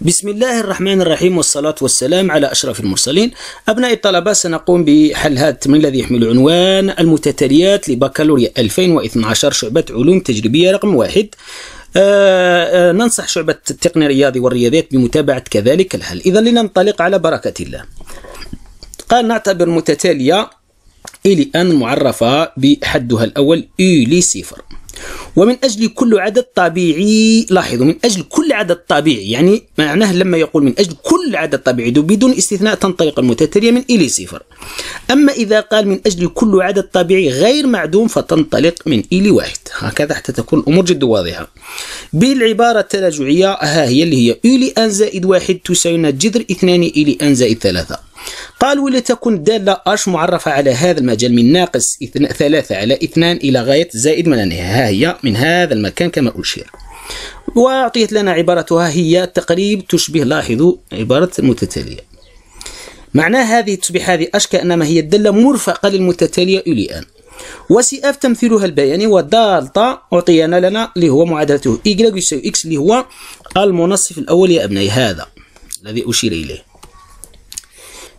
بسم الله الرحمن الرحيم والصلاة والسلام على أشرف المرسلين أبناء الطلبة سنقوم بحل هذا التمرين الذي يحمل عنوان المتتاليات لبكالوريا 2012 شعبة علوم تجريبية رقم واحد آه آه ننصح شعبة التقنية الرياضي والرياضيات بمتابعة كذلك الحل إذا لننطلق على بركة الله قال نعتبر متتالية إلى أن معرفة بحدها الأول إلي صفر ومن أجل كل عدد طبيعي لاحظوا من أجل كل عدد طبيعي يعني معناه لما يقول من أجل كل عدد طبيعي بدون استثناء تنطلق المتتالية من إلي صفر أما إذا قال من أجل كل عدد طبيعي غير معدوم فتنطلق من إلي واحد هكذا حتى تكون الأمور جد واضحة بالعبارة التراجعية ها هي اللي هي إلي أن زائد واحد تساوي جذر اثنان إلي أن زائد ثلاثة قال ولتكن دالة اش معرفة على هذا المجال من ناقص ثلاثة على اثنان إلى غاية زائد من النهاية ها هي من هذا المكان كما أشير وأعطيت لنا عبارتها هي تقريب تشبه لاحظوا عبارة متتالية معنى هذه تصبح هذه أش كأنما هي الدالة مرفقة للمتتالية الآن اف تمثيلها البياني ودالتا أعطينا لنا اللي هو معادلته إيكلاك يساوي إكس اللي هو المنصف الأول يا أبنائي هذا الذي أشير إليه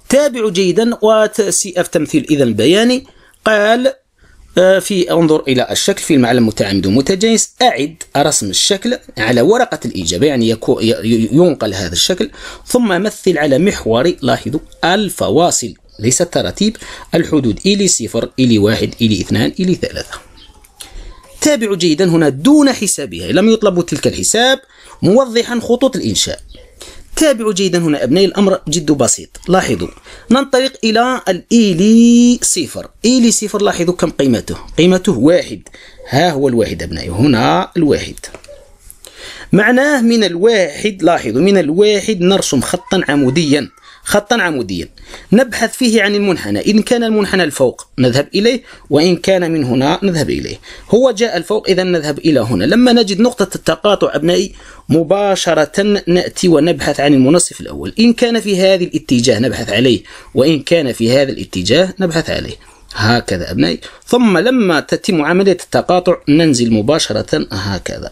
تابعوا جيدا وسي اف تمثيل اذا بياني قال آه، في انظر إلى الشكل في المعلم متعمد ومتجانس أعد رسم الشكل على ورقة الإجابة يعني ينقل هذا الشكل ثم مثل على محور لاحظوا الفواصل ليس التراتيب الحدود إلي صفر إلي واحد إلي اثنان إلي ثلاثة تابعوا جيدا هنا دون حسابها لم يطلب تلك الحساب موضحا خطوط الإنشاء تابعوا جيدا هنا أبنائي الأمر جد بسيط لاحظوا ننطلق إلى الإيلي صفر إيلي صفر لاحظوا كم قيمته قيمته واحد ها هو الواحد أبنائي هنا الواحد معناه من الواحد لاحظوا من الواحد نرسم خطا عموديا خطا عموديا نبحث فيه عن المنحنى إن كان المنحنى الفوق نذهب إليه وإن كان من هنا نذهب إليه هو جاء الفوق إذا نذهب إلى هنا لما نجد نقطة التقاطع أبنائي مباشرة نأتي ونبحث عن المنصف الأول إن كان في هذا الاتجاه نبحث عليه وإن كان في هذا الاتجاه نبحث عليه هكذا أبنائي ثم لما تتم عملية التقاطع ننزل مباشرة هكذا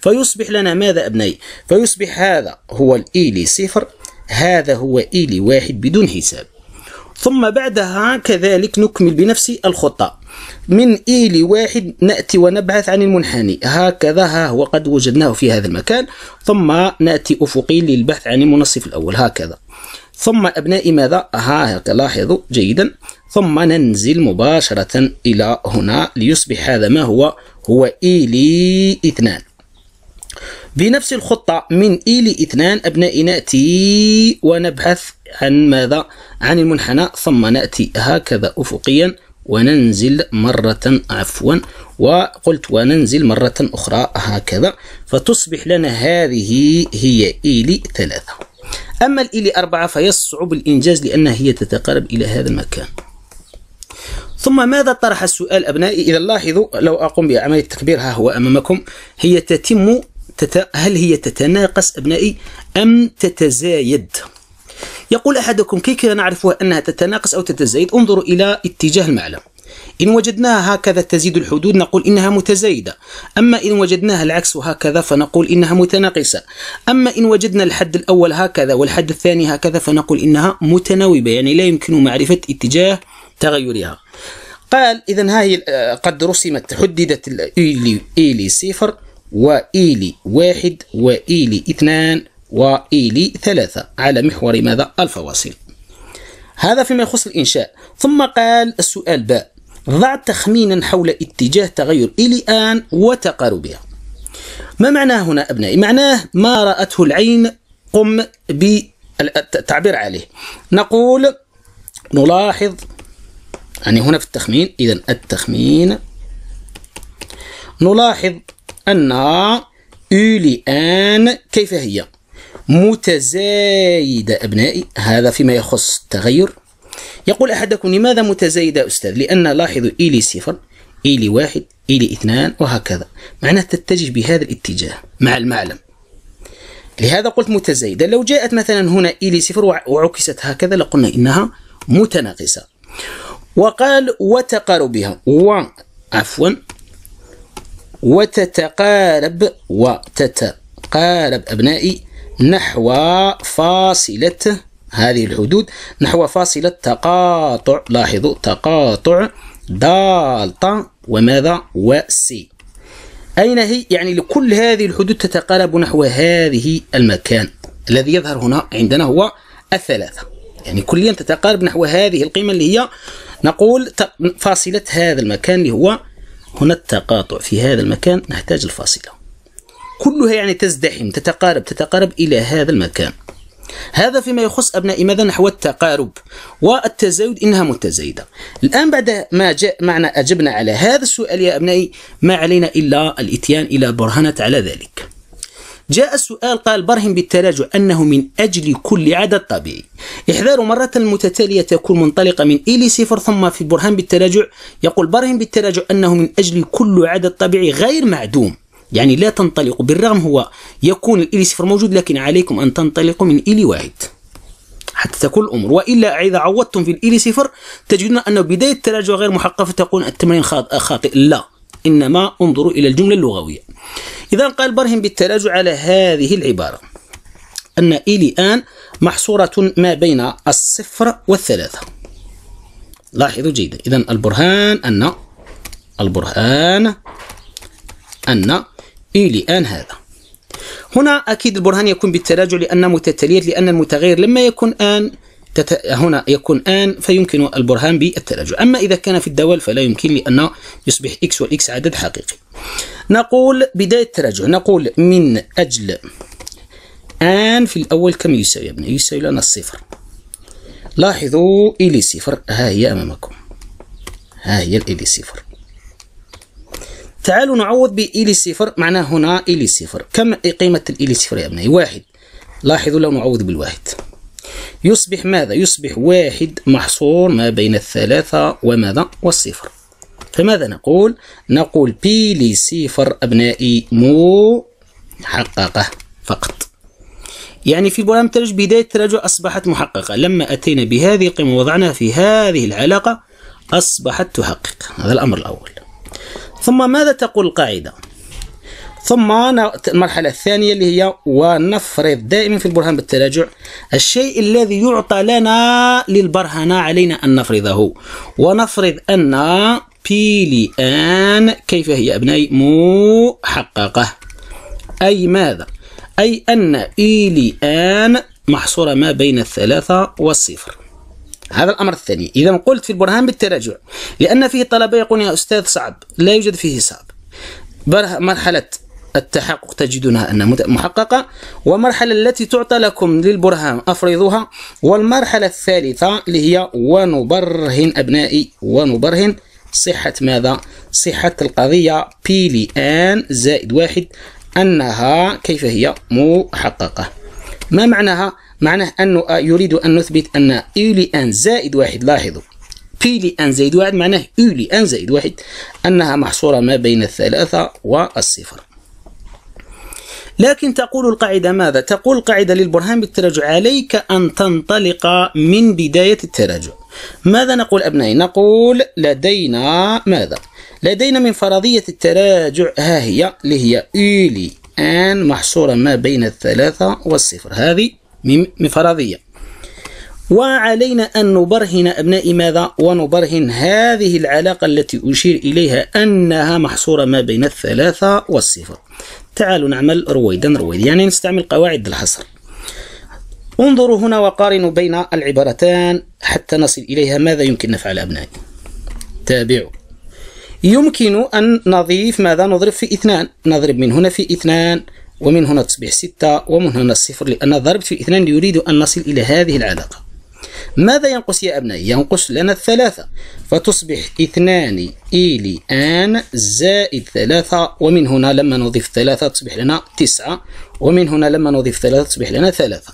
فيصبح لنا ماذا أبنائي فيصبح هذا هو الإيلي e e صفر هذا هو إيلي واحد بدون حساب ثم بعدها كذلك نكمل بنفس الخطة من إيلي واحد نأتي ونبحث عن المنحني هكذا ها هو قد وجدناه في هذا المكان ثم نأتي أفقي للبحث عن المنصف الأول هكذا ثم أبنائي ماذا؟ ها لاحظوا جيدا ثم ننزل مباشرة إلى هنا ليصبح هذا ما هو هو إيلي اثنان بنفس الخطة من إي إثنان أبنائي نأتي ونبحث عن ماذا؟ عن المنحنى ثم نأتي هكذا أفقيا وننزل مرة عفوا وقلت وننزل مرة أخرى هكذا فتصبح لنا هذه هي إيلي ثلاثة أما الإيلي أربعة فيصعب الإنجاز لأنها هي تتقارب إلى هذا المكان ثم ماذا طرح السؤال أبنائي إذا لاحظوا لو أقوم بعملية التكبير ها هو أمامكم هي تتم تت... هل هي تتناقص أبنائي أم تتزايد يقول أحدكم كيف نعرفها أنها تتناقص أو تتزايد انظروا إلى اتجاه المعلم إن وجدناها هكذا تزيد الحدود نقول إنها متزايدة أما إن وجدناها العكس هكذا فنقول إنها متناقصة أما إن وجدنا الحد الأول هكذا والحد الثاني هكذا فنقول إنها متناوبة يعني لا يمكن معرفة اتجاه تغيرها قال إذا هي آه، قد رسمت حددت إيلي صفر وإيلي واحد وإيلي اثنان وإيلي ثلاثة على محور ماذا الفواصل هذا فيما يخص الإنشاء ثم قال السؤال باء ضع تخمينا حول اتجاه تغير إيلي آن وتقاربها ما معناه هنا أبنائي معناه ما رأته العين قم بالتعبير عليه نقول نلاحظ يعني هنا في التخمين إذا التخمين نلاحظ أن أنها أن كيف هي متزايدة أبنائي هذا فيما يخص التغير يقول أحدكم لماذا متزايدة أستاذ لأن لاحظوا إيلي e صفر إيلي e واحد إيلي e اثنان وهكذا معناها تتجه بهذا الاتجاه مع المعلم لهذا قلت متزايدة لو جاءت مثلا هنا إيلي صفر وعكست هكذا لقلنا إنها متناقصة وقال وتقاربها و عفوا وتتقارب وتتقارب أبنائي نحو فاصلة هذه الحدود نحو فاصلة تقاطع لاحظوا تقاطع دالتا وماذا وسي أين هي؟ يعني لكل هذه الحدود تتقارب نحو هذه المكان الذي يظهر هنا عندنا هو الثلاثة يعني كليا تتقارب نحو هذه القيمة اللي هي نقول فاصلة هذا المكان اللي هو هنا التقاطع في هذا المكان نحتاج الفاصلة كلها يعني تزدحم تتقارب تتقارب إلى هذا المكان هذا فيما يخص أبناء ماذا نحو التقارب والتزايد إنها متزايدة الآن بعد ما جاء معنا أجبنا على هذا السؤال يا أبنائي ما علينا إلا الإتيان إلى برهنة على ذلك جاء السؤال قال برهم بالتراجع أنه من أجل كل عدد طبيعي إحذار مرة متتالية تكون منطلقة من إيلي صفر ثم في برهان بالتراجع يقول برهم بالتراجع أنه من أجل كل عدد طبيعي غير معدوم يعني لا تنطلق بالرغم هو يكون الإيلي صفر موجود لكن عليكم أن تنطلقوا من إيلي واحد حتى تكون الأمور وإلا إذا عوضتم في الإيلي صفر تجدون أن بداية التراجع غير محققة فتكون التمرين خاطئ لا إنما انظروا إلى الجملة اللغوية إذا قال برهم بالتراجع على هذه العبارة أن إلي آن محصورة ما بين الصفر والثلاثة لاحظوا جيدا إذا البرهان أن البرهان أن إلي آن هذا هنا أكيد البرهان يكون بالتراجع لأن متتاليات لأن المتغير لما يكون آن تت... هنا يكون آن فيمكن البرهان بالتراجع أما إذا كان في الدول فلا يمكن لان يصبح إكس والإكس عدد حقيقي نقول بداية التراجع نقول من أجل آن في الأول كم يساوي يا ابني يساوي لنا الصفر لاحظوا إلي صفر ها هي أمامكم ها هي الإلي صفر تعالوا نعوض بإلي صفر معناه هنا إلي صفر كم قيمة الإلي صفر يا أبنائي واحد لاحظوا لو نعوض بالواحد يصبح ماذا يصبح واحد محصور ما بين الثلاثة وماذا والصفر فماذا نقول نقول بي لصفر أبنائي مو حققه فقط يعني في بولام الترج بداية التراجع أصبحت محققة لما أتينا بهذه القيمة ووضعناها في هذه العلاقة أصبحت تحقق هذا الأمر الأول ثم ماذا تقول القاعدة ثم المرحلة الثانية اللي هي ونفرض دائما في البرهان بالتراجع الشيء الذي يعطى لنا للبرهنة علينا أن نفرضه ونفرض أن بي أن كيف هي أبنائي محققة أي ماذا؟ أي أن إي e أن محصورة ما بين الثلاثة والصفر هذا الأمر الثاني إذا قلت في البرهان بالتراجع لأن فيه طلبة يقول يا أستاذ صعب لا يوجد فيه صعب مرحلة التحقق تجدونها أنها محققة ومرحلة التي تعطى لكم للبرهان أفرضوها والمرحلة الثالثة اللي هي ونبرهن أبنائي ونبرهن صحة ماذا؟ صحة القضية بي لي ان زائد واحد أنها كيف هي محققة ما معناها؟ معناه أنه آه، يريد أن نثبت أن إي ان زائد واحد لاحظوا بي ان زائد واحد معناه إي ان زائد واحد أنها محصورة ما بين الثلاثة والصفر لكن تقول القاعدة ماذا؟ تقول القاعدة للبرهان بالتراجع عليك أن تنطلق من بداية التراجع ماذا نقول أبنائي؟ نقول لدينا ماذا؟ لدينا من فرضية التراجع ها هي اللي هي إيلي e أن محصورة ما بين الثلاثة والصفر هذه من فرضية وعلينا أن نبرهن أبنائي ماذا ونبرهن هذه العلاقة التي أشير إليها أنها محصورة ما بين الثلاثة والصفر تعالوا نعمل رويدا رويدا يعني نستعمل قواعد الحصر انظروا هنا وقارنوا بين العبارتان حتى نصل إليها ماذا يمكن نفعل أبنائي تابعوا يمكن أن نضيف ماذا نضرب في اثنان نضرب من هنا في اثنان ومن هنا تصبح ستة ومن هنا الصفر لأن ضربت في اثنان يريد أن نصل إلى هذه العلاقة ماذا ينقص يا أبنائي؟ ينقص لنا الثلاثة فتصبح اثنان إلى آن زائد ثلاثة ومن هنا لما نضيف ثلاثة تصبح لنا تسعة ومن هنا لما نضيف ثلاثة تصبح لنا ثلاثة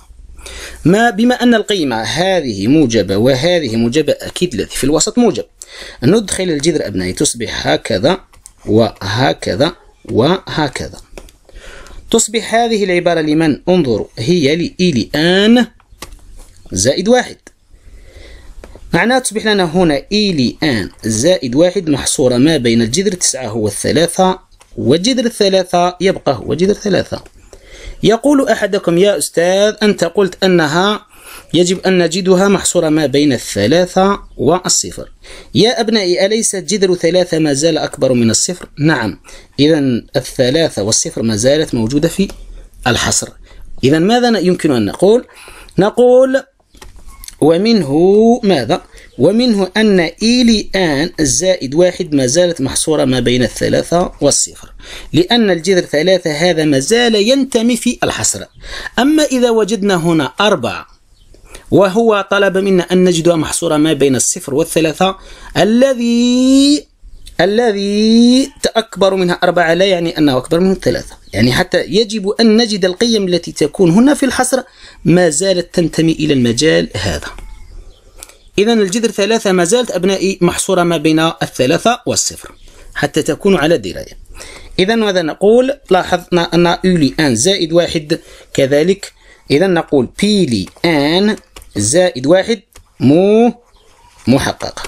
ما بما أن القيمة هذه موجبة وهذه موجبة أكيد الذي في الوسط موجب ندخل الجذر أبنائي تصبح هكذا وهكذا وهكذا تصبح هذه العبارة لمن انظروا هي لإلي آن زائد واحد معناه تصبح لنا هنا إيلي e آن زائد واحد محصورة ما بين الجذر تسعة هو الثلاثة والجذر الثلاثة يبقى هو جذر ثلاثة يقول أحدكم يا أستاذ أنت قلت أنها يجب أن نجدها محصورة ما بين الثلاثة والصفر يا أبنائي أليس جذر ثلاثة ما زال أكبر من الصفر؟ نعم إذا الثلاثة والصفر ما زالت موجودة في الحصر إذا ماذا يمكن أن نقول؟ نقول ومنه ماذا؟ ومنه أن إلي آن الزائد واحد ما زالت محصورة ما بين الثلاثة والصفر لأن الجذر ثلاثة هذا ما زال ينتمي في الحصر أما إذا وجدنا هنا أربعة وهو طلب منا أن نجدها محصورة ما بين الصفر والثلاثة الذي الذي أكبر منها أربعة لا يعني أنه أكبر من ثلاثة يعني حتى يجب أن نجد القيم التي تكون هنا في الحصر ما زالت تنتمي إلى المجال هذا إذا الجذر ثلاثة ما زالت أبنائي محصورة ما بين الثلاثة والصفر حتى تكون على دراية إذا ماذا نقول لاحظنا أن أولي أن زائد واحد كذلك إذا نقول بيلي أن زائد واحد مو محققة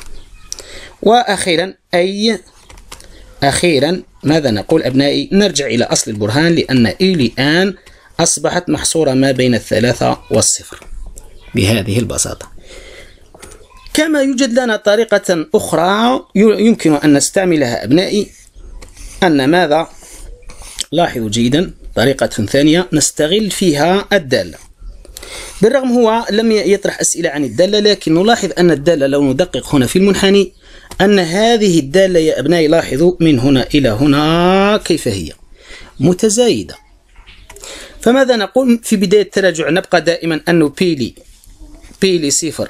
وأخيرا أي أخيرا ماذا نقول أبنائي نرجع إلى أصل البرهان لأن إيلي آن أصبحت محصورة ما بين الثلاثة والصفر بهذه البساطة كما يوجد لنا طريقة أخرى يمكن أن نستعملها أبنائي أن ماذا لاحظوا جيدا طريقة ثانية نستغل فيها الدالة بالرغم هو لم يطرح أسئلة عن الدالة لكن نلاحظ أن الدالة لو ندقق هنا في المنحني أن هذه الدالة يا أبنائي لاحظوا من هنا إلى هنا كيف هي متزايدة فماذا نقول في بداية التراجع نبقى دائما أنه بيلي بيلي صفر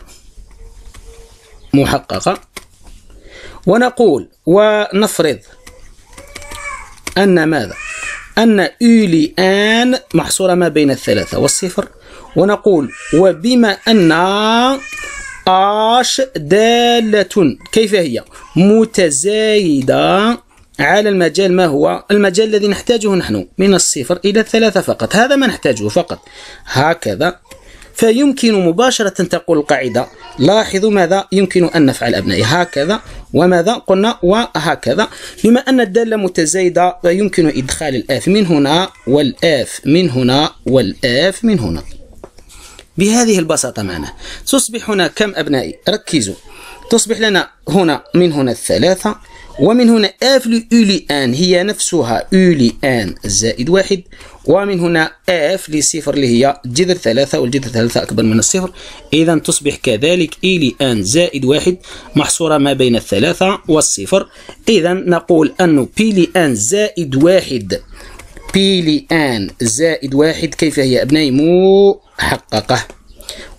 محققة ونقول ونفرض أن ماذا أن يولي آن محصورة ما بين الثلاثة والصفر ونقول وبما أن آش دالة كيف هي متزايدة على المجال ما هو المجال الذي نحتاجه نحن من الصفر إلى الثلاثة فقط هذا ما نحتاجه فقط هكذا فيمكن مباشرة تقول القاعدة لاحظوا ماذا يمكن أن نفعل أبنائي هكذا وماذا قلنا وهكذا بما أن الدالة متزايدة فيمكن إدخال الآف من هنا والآف من هنا والآف من هنا بهذه البساطة معنا تصبح هنا كم أبنائي ركزوا تصبح لنا هنا من هنا الثلاثة ومن هنا آف لأولي آن هي نفسها أولي آن زائد واحد ومن هنا آف لصفر اللي هي جذر ثلاثة والجذر ثلاثة أكبر من الصفر إذا تصبح كذلك إيلي e آن زائد واحد محصورة ما بين الثلاثة والصفر إذا نقول أن لي آن زائد واحد لي آن زائد واحد كيف هي أبنائي مو حققه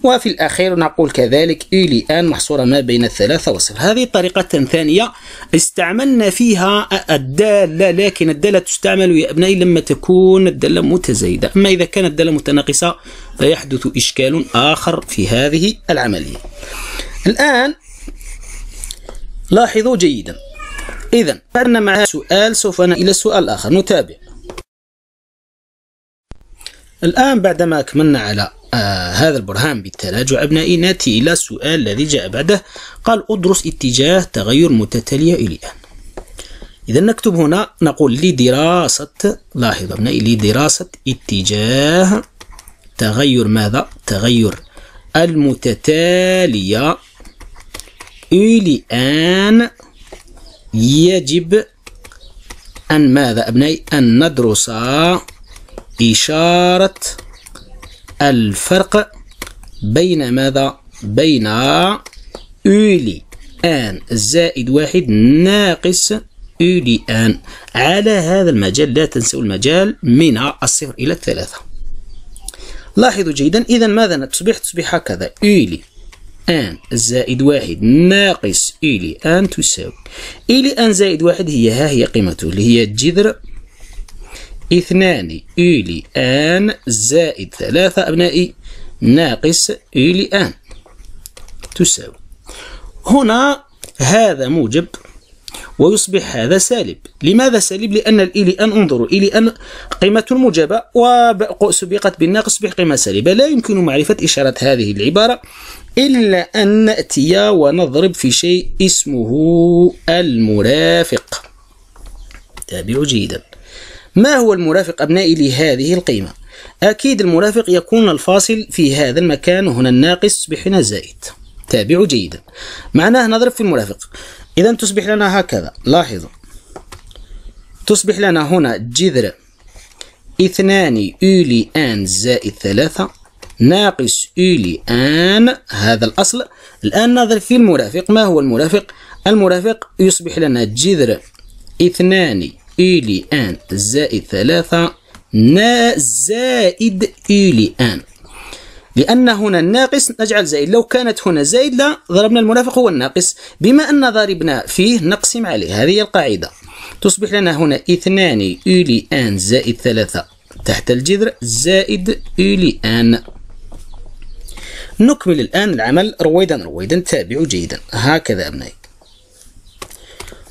وفي الأخير نقول كذلك إلي آن محصورة ما بين الثلاثة وصفر هذه طريقة ثانية استعملنا فيها الدالة لكن الدالة تستعمل يا أبنائي لما تكون الدالة متزايدة أما إذا كانت الدالة متناقصة فيحدث إشكال آخر في هذه العملية الآن لاحظوا جيدا إذا قرنا مع سؤال سوف إلى السؤال الآخر نتابع الآن بعدما أكملنا على آه هذا البرهان بالتراجع أبنائي نأتي إلى السؤال الذي جاء بعده قال أدرس اتجاه تغير متتالية إلى أن إذا نكتب هنا نقول لدراسة لاحظ أبنائي لدراسة اتجاه تغير ماذا؟ تغير المتتالية إلى أن يجب أن ماذا أبنائي؟ أن ندرس إشارة الفرق بين ماذا؟ بين أولي آن زائد واحد ناقص أولي آن على هذا المجال لا تنسوا المجال من الصفر إلى الثلاثة لاحظوا جيدا إذا ماذا تصبح؟ تصبح هكذا أولي آن زائد واحد ناقص أولي آن تساوي أولي آن زائد واحد هي ها هي قيمته اللي هي الجذر اثنان يولي آن زائد ثلاثة أبنائي ناقص يولي آن تساوي هنا هذا موجب ويصبح هذا سالب لماذا سالب لأن الإلي أن انظروا إلي أن قيمة موجبة وسبقت بالناقص بقيمة سالبة لا يمكن معرفة إشارة هذه العبارة إلا أن نأتي ونضرب في شيء اسمه المرافق تابعوا جيدا ما هو المرافق أبنائي لهذه القيمة؟ أكيد المرافق يكون الفاصل في هذا المكان هنا الناقص بحنا هنا تابعوا جيدا معناه نضرب في المرافق إذا تصبح لنا هكذا لاحظوا تصبح لنا هنا جذر اثنان أولي آن زائد ثلاثة ناقص أولي آن هذا الأصل الآن نضرب في المرافق ما هو المرافق؟ المرافق يصبح لنا جذر اثنان إيلي آن زائد ثلاثة نا زائد إيلي آن لأن هنا الناقص نجعل زائد لو كانت هنا زائد لا ضربنا المنافق هو الناقص بما أن ضربنا فيه نقسم عليه هذه القاعدة تصبح لنا هنا اثنان إيلي آن زائد ثلاثة تحت الجذر زائد إيلي آن نكمل الآن العمل رويدا رويدا تابعوا جيدا هكذا أبنائي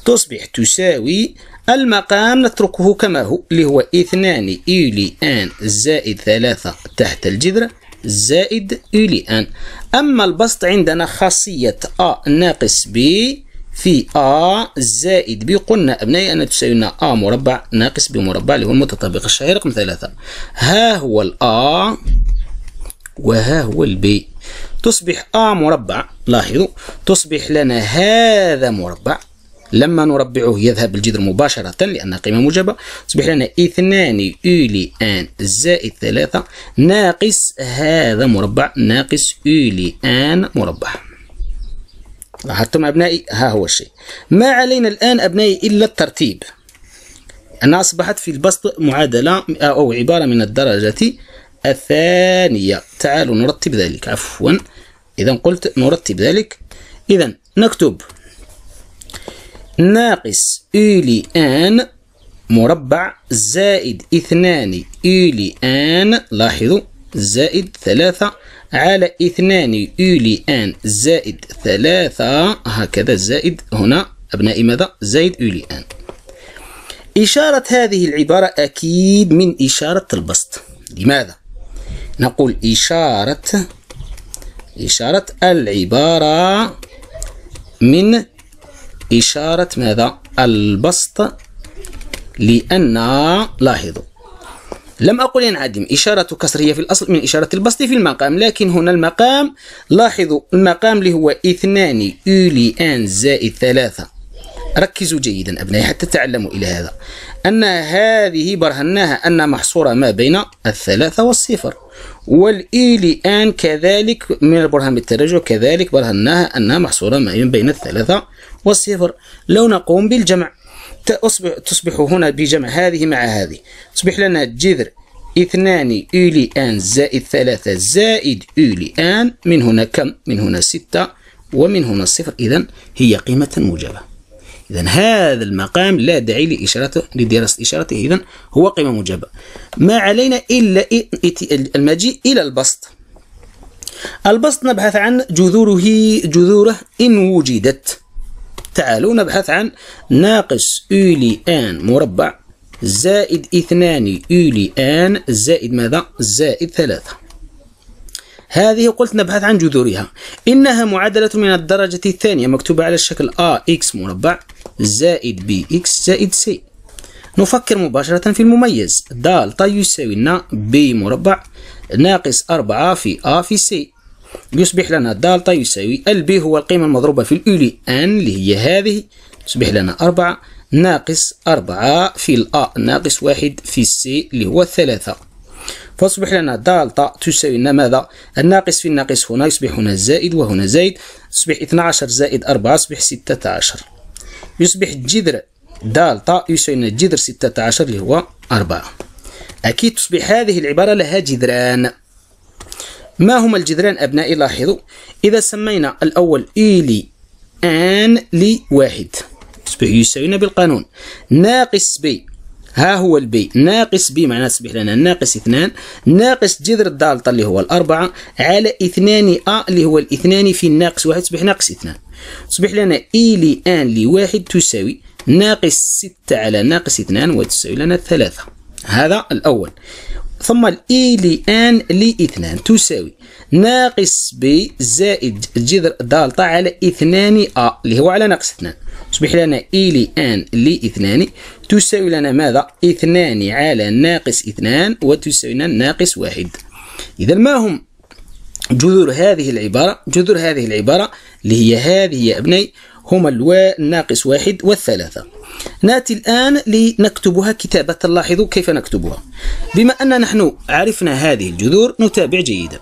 تصبح تساوي المقام نتركه كما هو اللي هو اثنان إيلي ان زائد ثلاثة تحت الجذر زائد إيلي ان أما البسط عندنا خاصية أ ناقص ب في أ زائد ب قلنا أبنائي أن تساوينا أ مربع ناقص ب مربع اللي هو المتطابق الشهير رقم ثلاثة ها هو الأ وها هو البي تصبح أ مربع لاحظوا تصبح لنا هذا مربع لما نربعه يذهب الجذر مباشرة لأن قيمة موجبة تصبح لنا اثنان أولي أن زائد ثلاثة ناقص هذا مربع ناقص أولي أن مربع لاحظتم أبنائي ها هو الشيء ما علينا الآن أبنائي إلا الترتيب أنها أصبحت في البسط معادلة أو عبارة من الدرجة الثانية تعالوا نرتب ذلك عفوا إذا قلت نرتب ذلك إذا نكتب ناقص أولي آن مربع زائد اثنان أولي آن لاحظوا زائد ثلاثة على اثنان أولي آن زائد ثلاثة هكذا زائد هنا أبنائي ماذا؟ زائد أولي آن إشارة هذه العبارة أكيد من إشارة البسط لماذا؟ نقول إشارة إشارة العبارة من إشارة ماذا البسط لأن لاحظوا لم أقل ينعدم إشارة كسرية في الأصل من إشارة البسط في المقام لكن هنا المقام لاحظوا المقام اللي هو اثنان أولي أن زائد ثلاثة ركزوا جيدا أبنائي حتى تعلموا إلى هذا أن هذه برهناها أن محصورة ما بين الثلاثة والصفر والإي لآن كذلك من البرهان بالتراجع كذلك برهناها أنها محصورة ما بين الثلاثة والصفر لو نقوم بالجمع تصبح, تصبح هنا بجمع هذه مع هذه تصبح لنا جذر اثنان إيلي آن زائد ثلاثة زائد إيلي آن من هنا كم؟ من هنا ستة ومن هنا الصفر إذا هي قيمة موجبة إذا هذا المقام لا داعي لإشارته لدراسة إشارته إذا هو قيمة موجبة ما علينا إلا المجيء إلى البسط البسط نبحث عن جذوره جذوره إن وجدت تعالوا نبحث عن ناقص أولي آن مربع زائد اثنان أولي آن زائد ماذا؟ زائد ثلاثة هذه قلت نبحث عن جذورها إنها معادلة من الدرجة الثانية مكتوبة على الشكل AX مربع زائد BX زائد C نفكر مباشرة في المميز دالتا يساوي لنا B مربع ناقص 4 في A في C يصبح لنا دالتا يساوي B هو القيمة المضروبة في الأولي أن اللي هي هذه يصبح لنا 4 ناقص 4 في الأ ناقص 1 في السي اللي هو 3 فاصبح لنا دالتا تساوي لنا ماذا الناقص في الناقص هنا يصبح هنا زائد وهنا زائد يصبح 12 زائد 4 يصبح 16 يصبح جذر دالتا يساوي لنا جذر 16 اللي هو 4 أكيد تصبح هذه العبارة لها جذران ما هما الجذران أبنائي لاحظوا إذا سمينا الأول اي e لي آن لواحد يصبح يساوينا بالقانون ناقص بي ها هو البي ناقص بي معناها تصبح لنا ناقص اثنان ناقص جذر الدالطة اللي هو الأربعة على اثنان أ اللي هو الاثنان في الناقص واحد تصبح ناقص اثنان تصبح لنا إي لآن لواحد تساوي ناقص ستة على ناقص اثنان وتساوي لنا ثلاثة هذا الأول ثم الإي لآن لإثنان تساوي ناقص بي زائد الجذر دالتا على اثنان ا اللي هو على ناقص اثنان تصبح لنا إلي آن لي اثنان تساوي لنا ماذا؟ اثنان على ناقص اثنان وتساوي لنا ناقص واحد إذا ما هم جذور هذه العبارة؟ جذور هذه العبارة اللي هي هذه يا أبني هما الوا ناقص واحد والثلاثة ناتي الآن لنكتبها كتابة لاحظوا كيف نكتبها بما أن نحن عرفنا هذه الجذور نتابع جيداً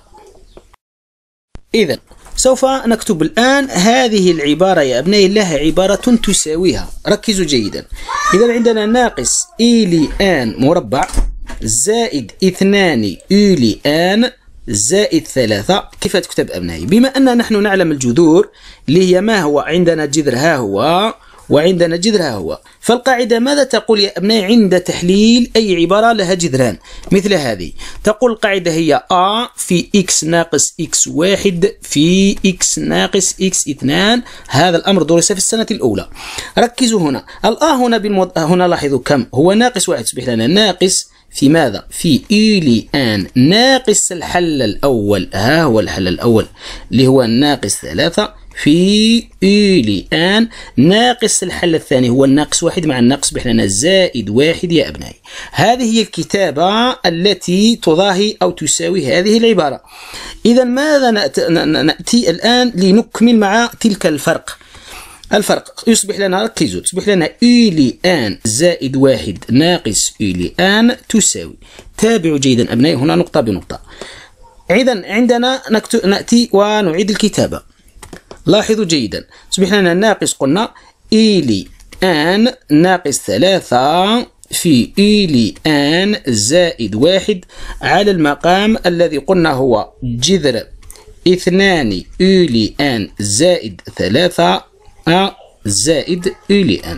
إذا سوف نكتب الآن هذه العبارة يا أبناء الله عبارة تساويها ركزوا جيدا إذا عندنا ناقص إيلي e آن مربع زائد اثنان إيلي e آن زائد ثلاثة كيف تكتب أبنائي بما أن نحن نعلم الجذور اللي هي ما هو عندنا جذر ها هو وعندنا جذرها هو فالقاعدة ماذا تقول يا أبنائي عند تحليل أي عبارة لها جذران مثل هذه تقول القاعدة هي A في x ناقص x واحد في x ناقص x اثنان هذا الأمر درس في السنة الأولى ركزوا هنا الآ هنا بالمض... هنا لاحظوا كم هو ناقص واحد يصبح لنا ناقص في ماذا؟ في إيلي e آن ناقص الحل الأول ها هو الحل الأول اللي هو ناقص ثلاثة في إيلي آن ناقص الحل الثاني هو الناقص واحد مع الناقص بحلنا زائد واحد يا أبنائي هذه هي الكتابة التي تضاهي أو تساوي هذه العبارة إذا ماذا نأتي الآن لنكمل مع تلك الفرق الفرق يصبح لنا ركزوا تصبح لنا إيلي آن زائد واحد ناقص إيلي آن تساوي تابعوا جيدا أبنائي هنا نقطة بنقطة إذا عندنا نأتي ونعيد الكتابة لاحظوا جيدا تصبح لنا ناقص قلنا إلي آن ناقص ثلاثة في إلي آن زائد واحد على المقام الذي قلنا هو جذر اثنان إلي آن زائد ثلاثة زائد إلي آن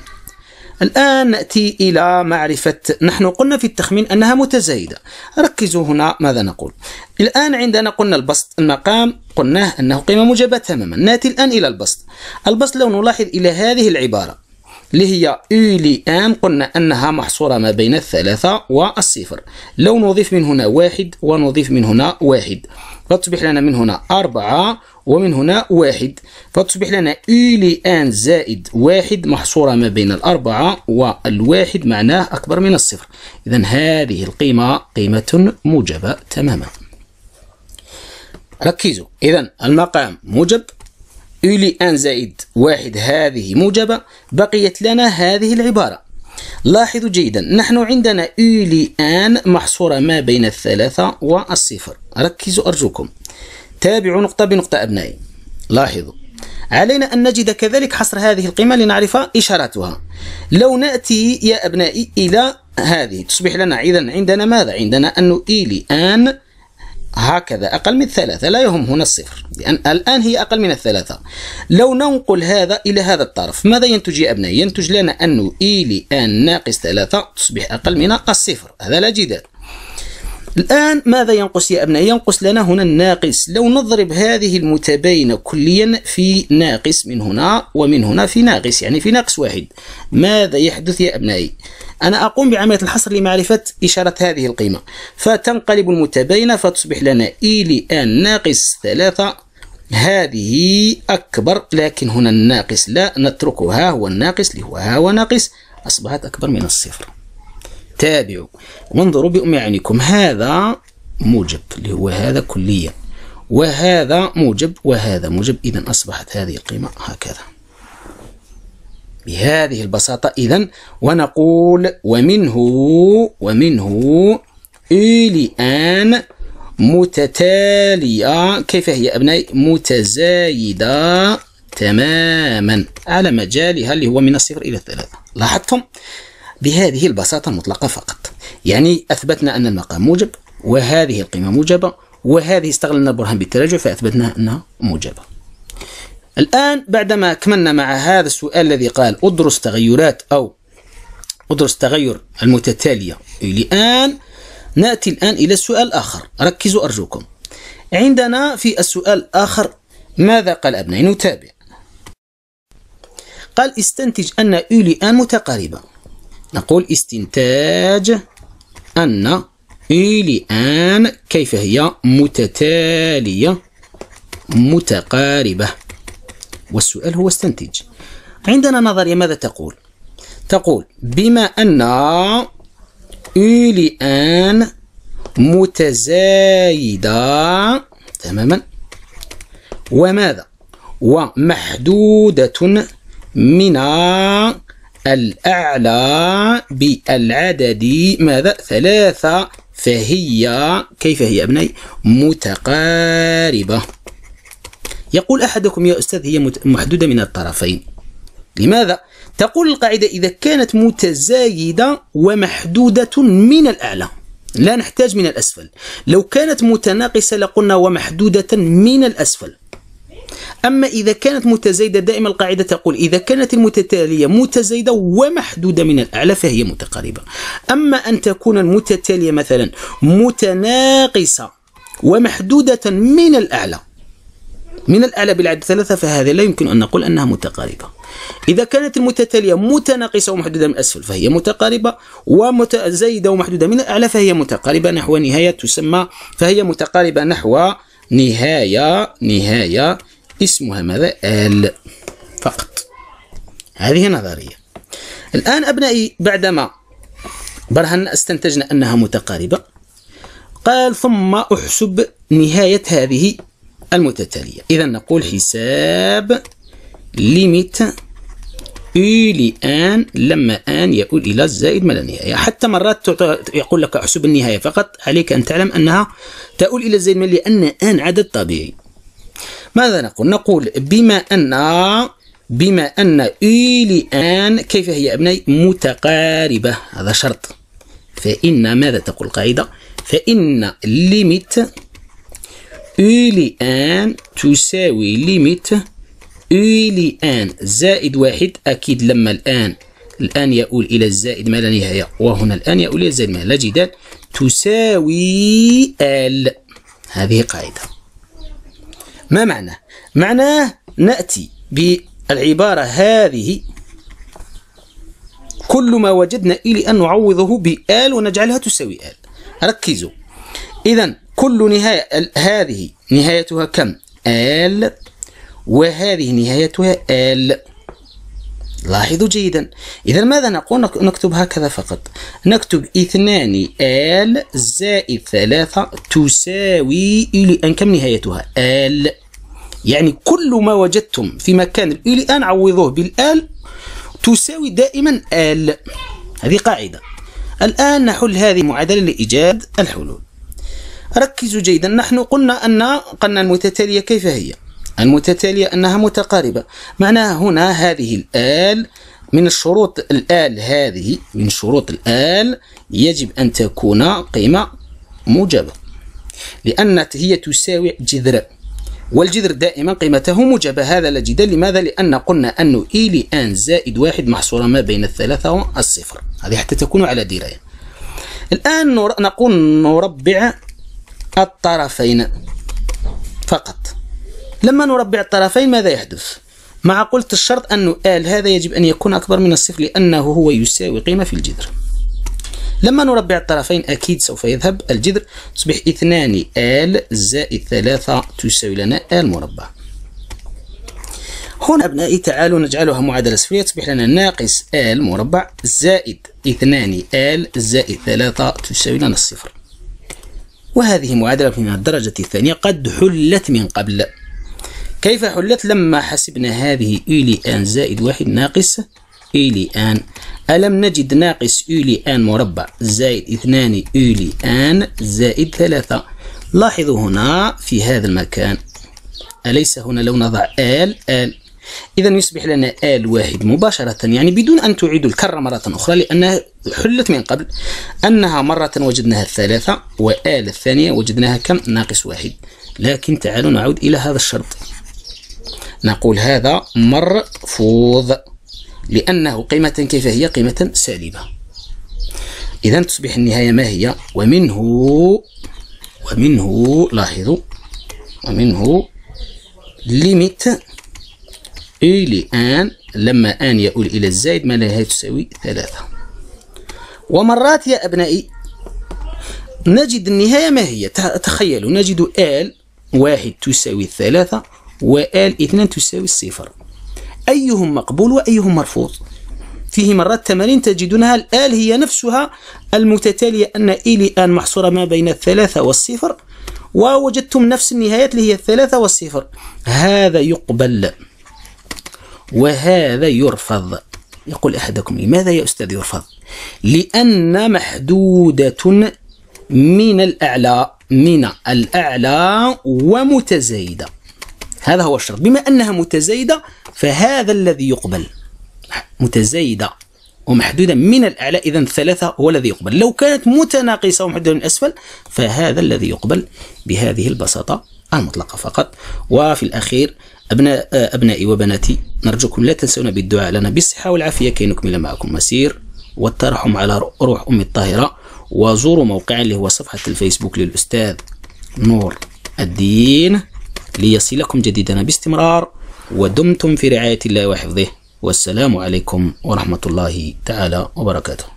الآن نأتي إلى معرفة نحن قلنا في التخمين أنها متزايدة ركزوا هنا ماذا نقول الآن عندنا قلنا البسط المقام قلناه أنه قيمة موجبة تماما نأتي الآن إلى البسط البسط لو نلاحظ إلى هذه العبارة اللي هي يولي M قلنا أنها محصورة ما بين الثلاثة والصفر لو نضيف من هنا واحد ونضيف من هنا واحد فتصبح لنا من هنا أربعة ومن هنا واحد فتصبح لنا إيلي آن زائد واحد محصورة ما بين الأربعة والواحد معناه أكبر من الصفر إذا هذه القيمة قيمة موجبة تماما ركزوا إذا المقام موجب إلي أن زائد واحد هذه موجبة بقيت لنا هذه العبارة لاحظوا جيدا نحن عندنا إلي أن محصورة ما بين الثلاثة والصفر ركزوا أرجوكم تابعوا نقطة بنقطة أبنائي لاحظوا علينا أن نجد كذلك حصر هذه القيمة لنعرف إشارتها لو نأتي يا أبنائي إلى هذه تصبح لنا إذا عندنا ماذا؟ عندنا أن إلي أن هكذا أقل من ثلاثة لا يهم هنا الصفر لأن الآن هي أقل من الثلاثة لو ننقل هذا إلى هذا الطرف ماذا ينتج يا أبنائي ينتج لنا أنه إي لآن ناقص ثلاثة تصبح أقل من الصفر هذا لا جدال الآن ماذا ينقص يا أبناء؟ ينقص لنا هنا الناقص لو نضرب هذه المتباينة كليا في ناقص من هنا ومن هنا في ناقص يعني في ناقص واحد ماذا يحدث يا أبنائي؟ أنا أقوم بعملية الحصر لمعرفة إشارة هذه القيمة فتنقلب المتباينة فتصبح لنا إي e لآن ناقص ثلاثة هذه أكبر لكن هنا الناقص لا نتركها هو الناقص اللي هو ها هو ناقص أصبحت أكبر من الصفر تابعوا وانظروا بأم عينكم هذا موجب اللي هو هذا كليا وهذا موجب وهذا موجب إذا أصبحت هذه القيمة هكذا بهذه البساطة إذا ونقول ومنه ومنه إلى أن متتالية كيف هي أبنائي متزايدة تماما على مجالها اللي هو من الصفر إلى الثلاثة لاحظتم بهذه البساطة المطلقة فقط يعني أثبتنا أن المقام موجب وهذه القيمة موجبة وهذه استغلنا البرهان بالتراجع فأثبتنا أنها موجبة الآن بعدما أكملنا مع هذا السؤال الذي قال أدرس تغيرات أو أدرس تغير المتتالية الآن نأتي الآن إلى السؤال الآخر ركزوا أرجوكم عندنا في السؤال الآخر ماذا قال أبنائي نتابع قال استنتج أن إيلي آن متقاربة نقول استنتاج أن إلى أن كيف هي متتالية متقاربة والسؤال هو استنتج عندنا نظرية ماذا تقول؟ تقول بما أن إلى أن متزايدة تماما وماذا؟ ومحدودة من الأعلى بالعدد ماذا ثلاثة فهي كيف هي أبني متقاربة يقول أحدكم يا أستاذ هي محدودة من الطرفين لماذا؟ تقول القاعدة إذا كانت متزايدة ومحدودة من الأعلى لا نحتاج من الأسفل لو كانت متناقصة لقلنا ومحدودة من الأسفل أما إذا كانت متزايدة دائما القاعدة تقول إذا كانت المتتالية متزايدة ومحدودة من الأعلى فهي متقاربة أما أن تكون المتتالية مثلا متناقصة ومحدودة من الأعلى من الأعلى بالعدد ثلاثة فهذه لا يمكن أن نقول أنها متقاربة إذا كانت المتتالية متناقصة ومحدودة من الأسفل فهي متقاربة ومتزايدة ومحدودة من الأعلى فهي متقاربة نحو نهاية تسمى فهي متقاربة نحو نهاية نهاية اسمها ماذا ال فقط هذه نظرية الآن أبنائي بعدما برهنا استنتجنا أنها متقاربة قال ثم أحسب نهاية هذه المتتالية إذا نقول حساب ليميت إي لأن لما آن يؤول إلى الزائد ما لا نهاية حتى مرات يقول لك أحسب النهاية فقط عليك أن تعلم أنها تؤول إلى الزائد ما لأن آن عدد طبيعي ماذا نقول نقول بما أن بما أن إي لآن كيف هي أبنائي متقاربة هذا شرط فإن ماذا تقول القاعدة فإن ليميت إي لآن تساوي ليميت إي لآن زائد واحد أكيد لما الآن الآن يؤول إلى الزائد ما لا نهاية وهنا الآن يؤول إلى الزائد ما لا جدال تساوي ال هذه قاعدة ما معناه معناه نأتي بالعبارة هذه كل ما وجدنا إلي أن نعوضه بآل ونجعلها تساوي آل ركزوا إذا كل نهاية هذه نهايتها كم آل وهذه نهايتها آل لاحظوا جيدا إذا ماذا نقول نكتب هكذا فقط نكتب اثنان آل زائد ثلاثة تساوي إلى أن كم نهايتها آل يعني كل ما وجدتم في مكان أن عوضوه بالآل تساوي دائما آل هذه قاعدة الآن نحل هذه المعادلة لإيجاد الحلول ركزوا جيدا نحن قلنا أن قلنا المتتالية كيف هي المتتالية أنها متقاربة معناها هنا هذه الآل من الشروط الآل هذه من شروط الآل يجب أن تكون قيمة موجبة لأن هي تساوي جذر والجذر دائما قيمته موجبة هذا لا جدال لماذا؟ لأن قلنا أنه إي e لآن زائد واحد محصورة ما بين الثلاثة والصفر هذه حتى تكون على دراية الآن نقول نربع الطرفين فقط لما نربع الطرفين ماذا يحدث مع قلت الشرط أن آل هذا يجب أن يكون أكبر من الصفر لأنه هو يساوي قيمة في الجذر لما نربع الطرفين أكيد سوف يذهب الجذر تصبح اثنان آل زائد ثلاثة تساوي لنا آل مربع هنا أبنائي تعالوا نجعلها معادلة صفرية تصبح لنا ناقص آل مربع زائد اثنان آل زائد ثلاثة تساوي لنا الصفر وهذه معادلة من الدرجة الثانية قد حلت من قبل كيف حلت لما حسبنا هذه إيلي آن زائد واحد ناقص إيلي آن ألم نجد ناقص إيلي آن مربع زائد اثنان إيلي آن زائد ثلاثة لاحظوا هنا في هذا المكان أليس هنا لو نضع آل آل إذا يصبح لنا آل واحد مباشرة يعني بدون أن تعيد الكرة مرة أخرى لأنها حلت من قبل أنها مرة وجدناها الثلاثة وآل الثانية وجدناها كم ناقص واحد لكن تعالوا نعود إلى هذا الشرط نقول هذا مرفوض لأنه قيمة كيف هي قيمة سالبة إذا تصبح النهاية ما هي ومنه ومنه لاحظوا ومنه ليميت إي لآن لما آن يؤول إلى الزائد ما هي تساوي ثلاثة ومرات يا أبنائي نجد النهاية ما هي تخيلوا نجد آل واحد تساوي ثلاثة وآل اثنان تساوي الصفر أيهم مقبول وأيهم مرفوض فيه مرات تمارين تجدونها الآل هي نفسها المتتالية أن إلي آن محصورة ما بين الثلاثة والصفر ووجدتم نفس النهايات اللي هي الثلاثة والصفر هذا يقبل وهذا يرفض يقول أحدكم لماذا يا أستاذ يرفض لأن محدودة من الأعلى من الأعلى ومتزايدة هذا هو الشرط بما أنها متزايدة فهذا الذي يقبل متزايدة ومحدودة من الأعلى إذا الثلاثة هو الذي يقبل لو كانت متناقصة ومحدودة من الأسفل فهذا الذي يقبل بهذه البساطة المطلقة فقط وفي الأخير أبناء أبنائي وبناتي نرجوكم لا تنسونا بالدعاء لنا بالصحة والعافية كي نكمل معكم مسير والترحم على روح أم الطاهرة وزوروا موقعا اللي هو صفحة الفيسبوك للأستاذ نور الدين ليصلكم جديدنا باستمرار ودمتم في رعاية الله وحفظه والسلام عليكم ورحمة الله تعالى وبركاته